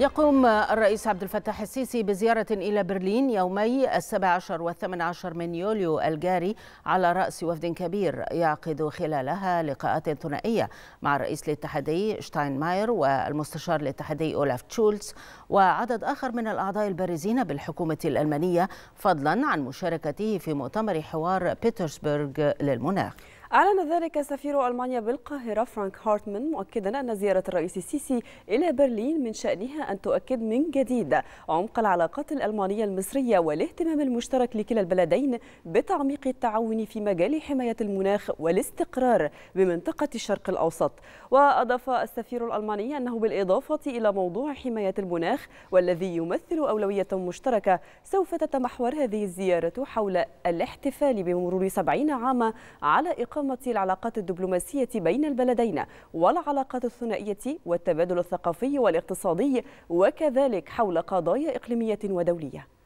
يقوم الرئيس عبد الفتاح السيسي بزيارة إلى برلين يومي السبع عشر والثامن عشر من يوليو الجاري على رأس وفد كبير يعقد خلالها لقاءات ثنائية مع الرئيس الاتحادي شتاينماير والمستشار الاتحادي أولاف تشولز وعدد آخر من الأعضاء البارزين بالحكومة الألمانية فضلا عن مشاركته في مؤتمر حوار بيترسبرغ للمناخ أعلن ذلك سفير ألمانيا بالقاهرة فرانك هارتمان مؤكدا أن زيارة الرئيس السيسي إلى برلين من شأنها أن تؤكد من جديد عمق العلاقات الألمانية المصرية والاهتمام المشترك لكلا البلدين بتعميق التعاون في مجال حماية المناخ والاستقرار بمنطقة الشرق الأوسط وأضاف السفير الألماني أنه بالإضافة إلى موضوع حماية المناخ والذي يمثل أولوية مشتركة سوف تتمحور هذه الزيارة حول الاحتفال بمرور 70 عاما على إقامة استقامة العلاقات الدبلوماسية بين البلدين والعلاقات الثنائية والتبادل الثقافي والاقتصادي وكذلك حول قضايا إقليمية ودولية